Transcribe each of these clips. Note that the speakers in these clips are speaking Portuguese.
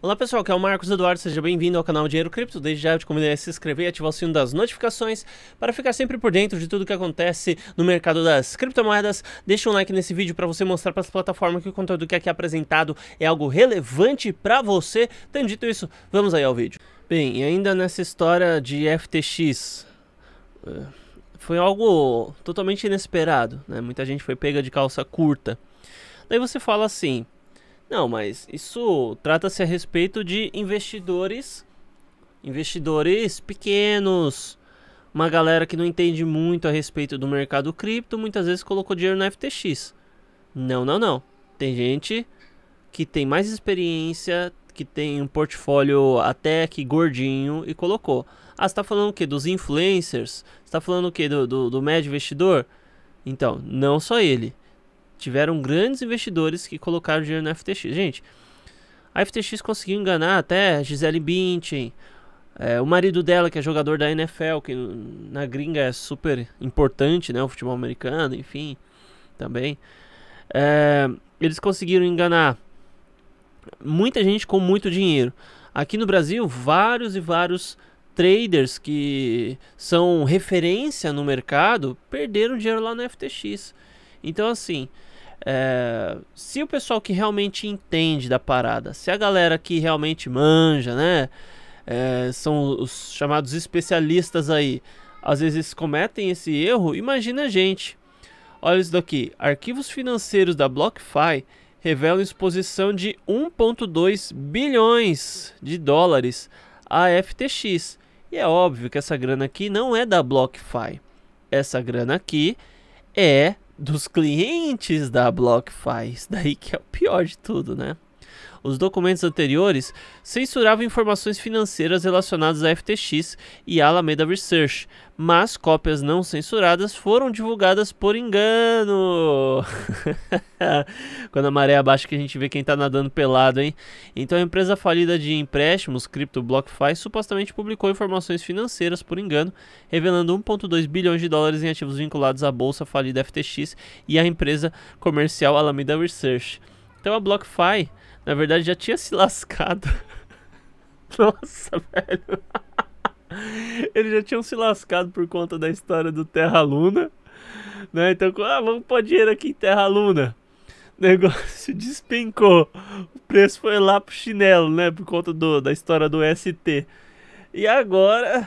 Olá pessoal, aqui é o Marcos Eduardo, seja bem-vindo ao canal Dinheiro Cripto. Desde já eu te convido a se inscrever e ativar o sino das notificações para ficar sempre por dentro de tudo que acontece no mercado das criptomoedas. Deixa um like nesse vídeo para você mostrar para as plataformas que o conteúdo que é aqui é apresentado é algo relevante para você. Tendo dito isso, vamos aí ao vídeo. Bem, e ainda nessa história de FTX, eh, foi algo totalmente inesperado, né? Muita gente foi pega de calça curta. Daí você fala assim, não, mas isso trata-se a respeito de investidores, investidores pequenos, uma galera que não entende muito a respeito do mercado cripto, muitas vezes colocou dinheiro no FTX. Não, não, não. Tem gente que tem mais experiência, que tem um portfólio até que gordinho e colocou. Ah, você tá falando o quê? Dos influencers? Você tá falando o quê? Do, do, do médio investidor? Então, não só ele tiveram grandes investidores que colocaram dinheiro na FTX. Gente, a FTX conseguiu enganar até Gisele Bündchen, é, o marido dela, que é jogador da NFL, que na gringa é super importante, né? O futebol americano, enfim, também. É, eles conseguiram enganar muita gente com muito dinheiro. Aqui no Brasil, vários e vários traders que são referência no mercado perderam dinheiro lá na FTX. Então, assim, é, se o pessoal que realmente entende da parada, se a galera que realmente manja, né? É, são os chamados especialistas aí, às vezes cometem esse erro, imagina a gente. Olha isso daqui: arquivos financeiros da BlockFi revelam exposição de 1,2 bilhões de dólares à FTX. E é óbvio que essa grana aqui não é da BlockFi. Essa grana aqui é dos clientes da BlockFi. Isso daí que é o pior de tudo, né? os documentos anteriores censuravam informações financeiras relacionadas à FTX e à Alameda Research, mas cópias não censuradas foram divulgadas por engano. Quando a maré abaixa que a gente vê quem está nadando pelado, hein? Então a empresa falida de empréstimos, Crypto BlockFi, supostamente publicou informações financeiras por engano, revelando 1.2 bilhões de dólares em ativos vinculados à bolsa falida FTX e à empresa comercial Alameda Research. Então a BlockFi na verdade, já tinha se lascado. Nossa, velho. Eles já tinham se lascado por conta da história do Terra Luna. Né? Então, ah, vamos pôr dinheiro aqui em Terra Luna. O negócio despencou. O preço foi lá pro chinelo, né? Por conta do, da história do ST. E agora.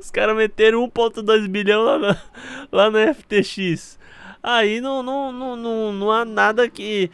Os caras meteram 1,2 bilhão lá, na, lá no FTX aí não, não, não, não, não há nada que.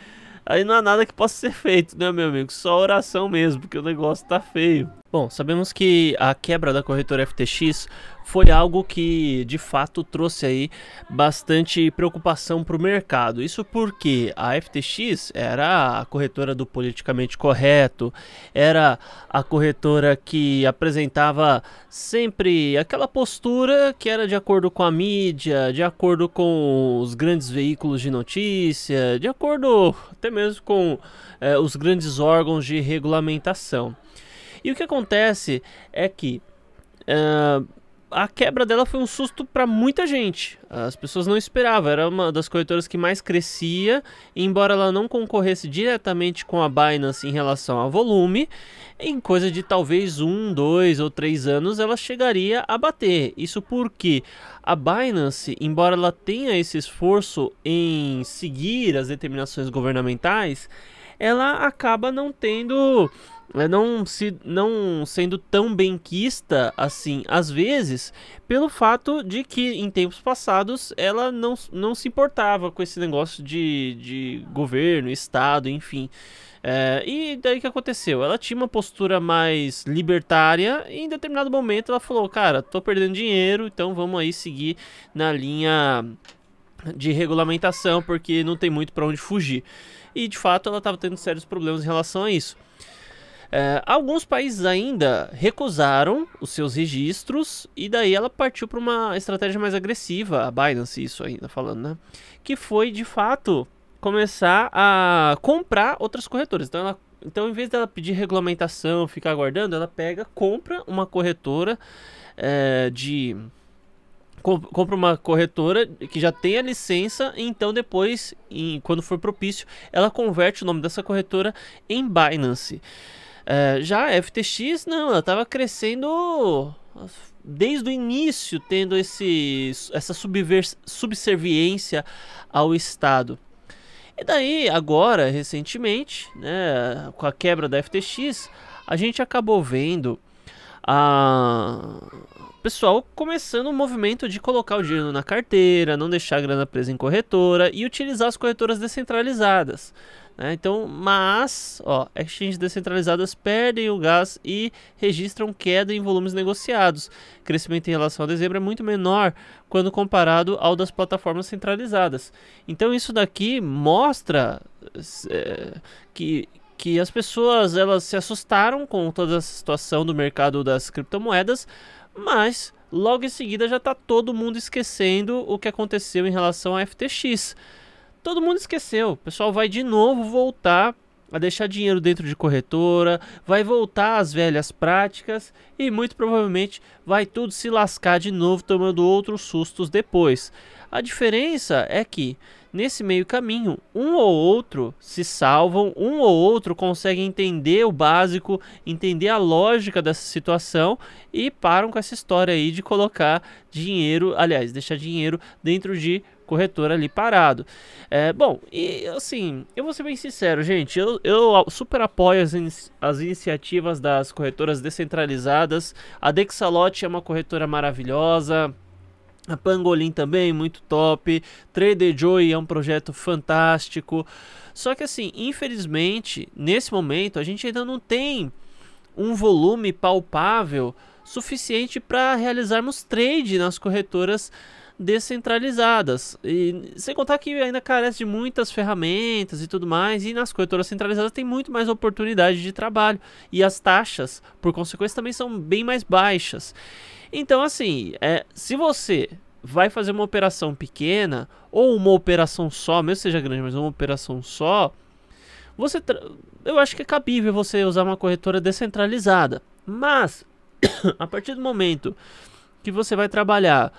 Aí não há nada que possa ser feito, né, meu amigo? Só oração mesmo, porque o negócio tá feio. Bom, sabemos que a quebra da corretora FTX foi algo que de fato trouxe aí bastante preocupação para o mercado. Isso porque a FTX era a corretora do politicamente correto, era a corretora que apresentava sempre aquela postura que era de acordo com a mídia, de acordo com os grandes veículos de notícia, de acordo até mesmo com é, os grandes órgãos de regulamentação. E o que acontece é que. Uh, a quebra dela foi um susto para muita gente. As pessoas não esperavam. Era uma das corretoras que mais crescia, embora ela não concorresse diretamente com a Binance em relação a volume. Em coisa de talvez um, dois ou três anos, ela chegaria a bater. Isso porque a Binance, embora ela tenha esse esforço em seguir as determinações governamentais, ela acaba não tendo né, não, se, não sendo tão benquista assim, às vezes, pelo fato de que em tempos passados ela não, não se importava com esse negócio de, de governo, Estado, enfim. É, e daí que aconteceu? Ela tinha uma postura mais libertária e em determinado momento ela falou: Cara, tô perdendo dinheiro, então vamos aí seguir na linha de regulamentação, porque não tem muito para onde fugir. E de fato ela estava tendo sérios problemas em relação a isso. É, alguns países ainda recusaram os seus registros e daí ela partiu para uma estratégia mais agressiva, a Binance, isso ainda falando, né? Que foi de fato começar a comprar outras corretoras. Então, ela, então em vez dela pedir regulamentação, ficar aguardando, ela pega, compra uma corretora é, de compra uma corretora que já tem a licença e então depois, em, quando for propício, ela converte o nome dessa corretora em Binance. É, já a FTX, não, ela estava crescendo desde o início, tendo esse, essa subserviência ao Estado. E daí, agora, recentemente, né, com a quebra da FTX, a gente acabou vendo a pessoal começando o um movimento de colocar o dinheiro na carteira, não deixar a grana presa em corretora e utilizar as corretoras descentralizadas. Né? Então, mas, ó, exchanges descentralizadas perdem o gás e registram queda em volumes negociados. O crescimento em relação a dezembro é muito menor quando comparado ao das plataformas centralizadas. Então, isso daqui mostra é, que, que as pessoas elas se assustaram com toda essa situação do mercado das criptomoedas, mas logo em seguida já está todo mundo esquecendo o que aconteceu em relação à FTX todo mundo esqueceu. O pessoal vai de novo voltar a deixar dinheiro dentro de corretora, vai voltar às velhas práticas e muito provavelmente vai tudo se lascar de novo, tomando outros sustos depois. A diferença é que nesse meio caminho, um ou outro se salvam, um ou outro consegue entender o básico, entender a lógica dessa situação e param com essa história aí de colocar dinheiro, aliás, deixar dinheiro dentro de corretor ali parado. É, bom, e assim, eu vou ser bem sincero, gente, eu, eu super apoio as, in as iniciativas das corretoras descentralizadas. A Dexalot é uma corretora maravilhosa, a Pangolin também, muito top. Trader Joy é um projeto fantástico. Só que assim, infelizmente, nesse momento, a gente ainda não tem um volume palpável suficiente para realizarmos trade nas corretoras descentralizadas. E sem contar que ainda carece de muitas ferramentas e tudo mais, e nas corretoras centralizadas tem muito mais oportunidade de trabalho e as taxas, por consequência, também são bem mais baixas. Então, assim, é, se você vai fazer uma operação pequena ou uma operação só, mesmo seja grande, mas uma operação só, você eu acho que é cabível você usar uma corretora descentralizada. Mas a partir do momento que você vai trabalhar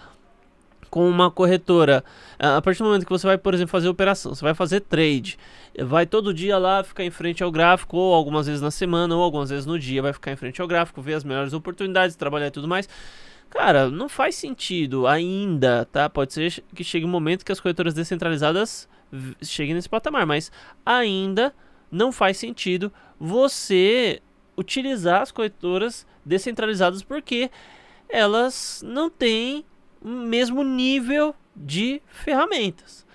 com uma corretora. A partir do momento que você vai, por exemplo, fazer operação, você vai fazer trade, vai todo dia lá ficar em frente ao gráfico, ou algumas vezes na semana, ou algumas vezes no dia, vai ficar em frente ao gráfico, ver as melhores oportunidades, trabalhar e tudo mais. Cara, não faz sentido ainda, tá? Pode ser que chegue um momento que as corretoras descentralizadas cheguem nesse patamar, mas ainda não faz sentido você utilizar as corretoras descentralizadas porque elas não têm mesmo nível de ferramentas.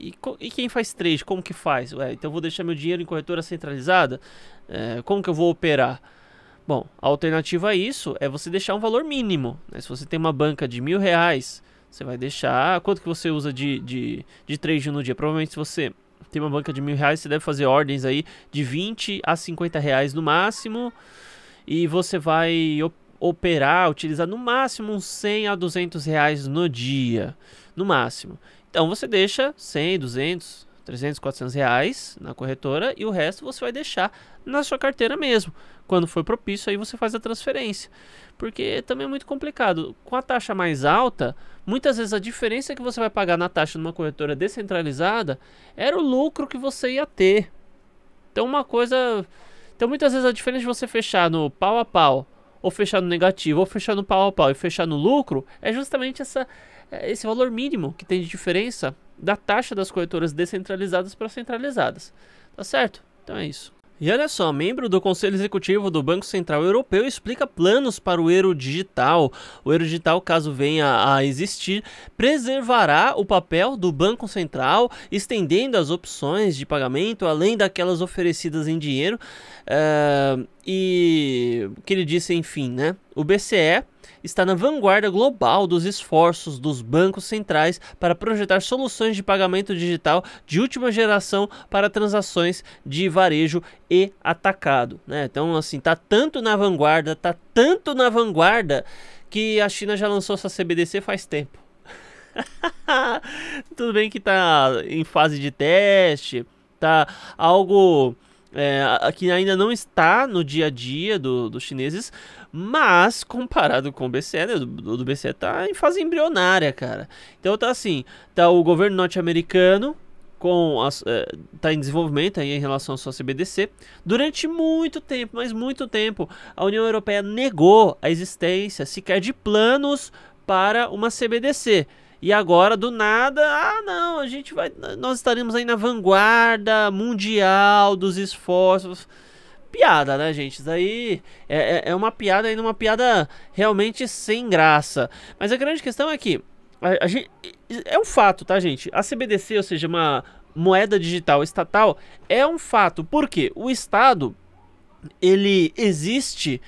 e, e, quem faz trade, como que faz? Ué, então eu vou deixar meu dinheiro em corretora centralizada? É, como que eu vou operar? Bom, a alternativa a isso é você deixar um valor mínimo. Né? Se você tem uma banca de mil reais, você vai deixar... Quanto que você usa de, de, de trade no dia? Provavelmente se você tem uma banca de mil reais, você deve fazer ordens aí de 20 a 50 reais no máximo. E você vai operar, utilizar no máximo uns 100 a 200 reais no dia, no máximo. Então você deixa 100, 200, 300, 400 reais na corretora e o resto você vai deixar na sua carteira mesmo. Quando for propício, aí você faz a transferência. Porque também é muito complicado. Com a taxa mais alta, muitas vezes a diferença que você vai pagar na taxa de uma corretora descentralizada era o lucro que você ia ter. Então, uma coisa. Então, muitas vezes a diferença de você fechar no pau a pau ou fechar no negativo, ou fechar no pau a pau e fechar no lucro, é justamente essa, é, esse valor mínimo que tem de diferença da taxa das corretoras descentralizadas para centralizadas. Tá certo? Então é isso. E olha só, membro do Conselho Executivo do Banco Central Europeu explica planos para o euro digital. O euro digital, caso venha a existir, preservará o papel do Banco Central, estendendo as opções de pagamento além daquelas oferecidas em dinheiro. Uh e que ele disse, enfim, né? O BCE está na vanguarda global dos esforços dos bancos centrais para projetar soluções de pagamento digital de última geração para transações de varejo e atacado, né? Então, assim, tá tanto na vanguarda, tá tanto na vanguarda que a China já lançou sua CBDC faz tempo. Tudo bem que tá em fase de teste, tá algo é, que ainda não está no dia a dia do, dos chineses, mas comparado com o BCE, né, do, do BCE tá em fase embrionária, cara. Então tá assim, tá o governo norte-americano com as, é, tá em desenvolvimento aí em relação à sua CBDC. Durante muito tempo, mas muito tempo, a União Europeia negou a existência sequer de planos para uma CBDC. E agora, do nada, ah, não, a gente vai. Nós estaremos aí na vanguarda mundial dos esforços. Piada, né, gente? Isso aí é, é, é uma piada ainda, uma piada realmente sem graça. Mas a grande questão é que. A, a gente, é um fato, tá, gente? A CBDC, ou seja, uma moeda digital estatal, é um fato. Por quê? O Estado, ele existe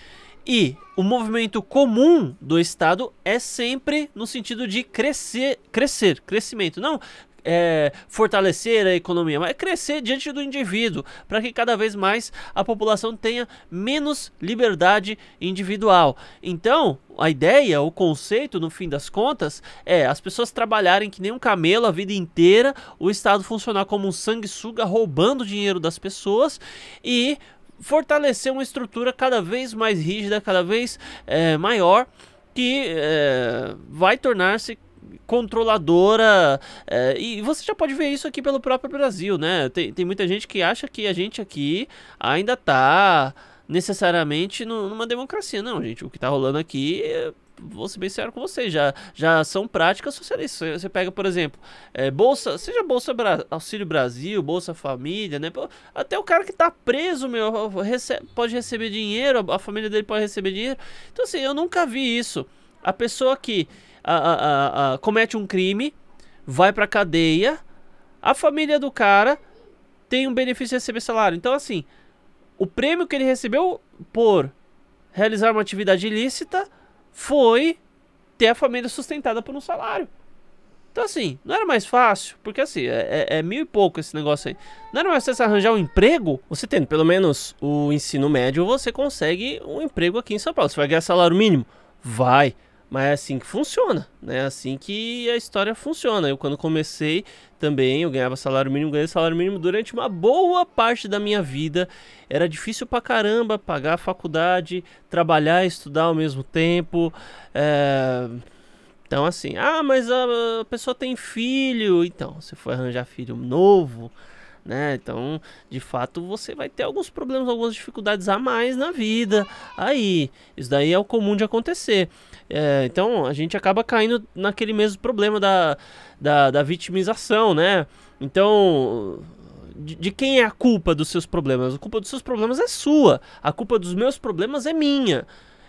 e o movimento comum do Estado é sempre no sentido de crescer, crescer, crescimento. Não é, fortalecer a economia, mas é crescer diante do indivíduo, para que cada vez mais a população tenha menos liberdade individual. Então, a ideia, o conceito, no fim das contas, é as pessoas trabalharem que nem um camelo a vida inteira, o Estado funcionar como um sanguessuga roubando dinheiro das pessoas e fortalecer uma estrutura cada vez mais rígida, cada vez é, maior, que é, vai tornar-se controladora é, e você já pode ver isso aqui pelo próprio Brasil, né? Tem, tem muita gente que acha que a gente aqui ainda tá necessariamente no, numa democracia, não, gente. O que tá rolando aqui é vou ser bem sincero com você, já, já são práticas socialistas. Você pega, por exemplo, é, Bolsa, seja Bolsa Bra Auxílio Brasil, Bolsa Família, né? Até o cara que tá preso, meu, pode receber dinheiro, a família dele pode receber dinheiro. Então, assim, eu nunca vi isso. A pessoa que a, a, a, comete um crime, vai pra cadeia, a família do cara tem um benefício de receber salário. Então, assim, o prêmio que ele recebeu por realizar uma atividade ilícita foi ter a família sustentada por um salário. Então, assim, não era mais fácil, porque assim, é, é, é mil e pouco esse negócio aí. Não era mais fácil arranjar um emprego? Você tendo pelo menos o ensino médio, você consegue um emprego aqui em São Paulo. Você vai ganhar salário mínimo? Vai. Mas é assim que funciona, né? É assim que a história funciona. Eu quando comecei também, eu ganhava salário mínimo, ganhei salário mínimo durante uma boa parte da minha vida. Era difícil pra caramba pagar a faculdade, trabalhar e estudar ao mesmo tempo. É... Então assim, ah, mas a pessoa tem filho, então, se for arranjar filho novo, né? Então, de fato, você vai ter alguns problemas, algumas dificuldades a mais na vida. Aí, isso daí é o comum de acontecer. É, então, a gente acaba caindo naquele mesmo problema da, da, da vitimização, né? Então, de, de, quem é a culpa dos seus problemas? A culpa dos seus problemas é sua, a culpa dos meus problemas é minha.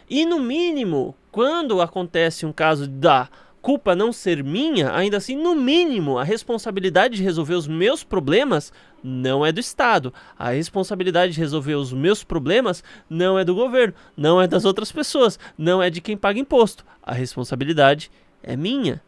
E no mínimo, quando acontece um caso da culpa não ser minha, ainda assim, no mínimo, a responsabilidade de resolver os meus problemas não é do Estado. A responsabilidade de resolver os meus problemas não é do governo, não é das outras pessoas, não é de quem paga imposto. A responsabilidade é minha.